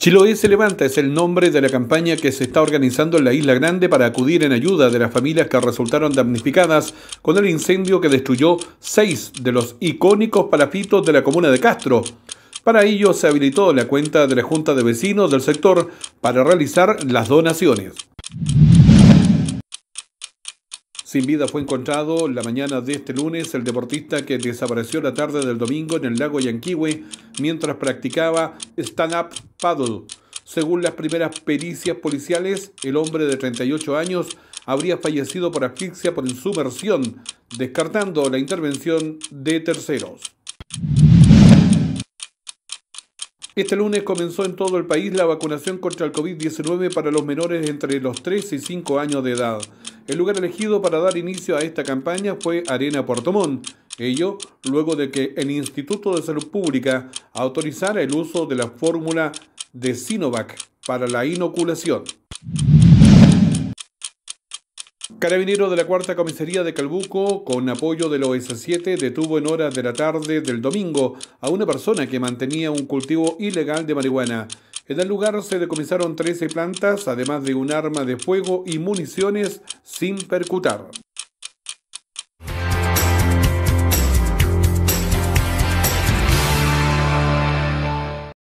Chiloé se levanta es el nombre de la campaña que se está organizando en la Isla Grande para acudir en ayuda de las familias que resultaron damnificadas con el incendio que destruyó seis de los icónicos palafitos de la comuna de Castro. Para ello se habilitó la cuenta de la Junta de Vecinos del sector para realizar las donaciones. Sin vida fue encontrado la mañana de este lunes el deportista que desapareció la tarde del domingo en el lago Yanquiwe mientras practicaba stand-up paddle. Según las primeras pericias policiales, el hombre de 38 años habría fallecido por asfixia por insumersión, descartando la intervención de terceros. Este lunes comenzó en todo el país la vacunación contra el COVID-19 para los menores entre los 3 y 5 años de edad. El lugar elegido para dar inicio a esta campaña fue Arena Puerto ello luego de que el Instituto de Salud Pública autorizara el uso de la fórmula de Sinovac para la inoculación. Carabinero de la Cuarta Comisaría de Calbuco, con apoyo del OS7, detuvo en horas de la tarde del domingo a una persona que mantenía un cultivo ilegal de marihuana. En el lugar se decomisaron 13 plantas, además de un arma de fuego y municiones sin percutar.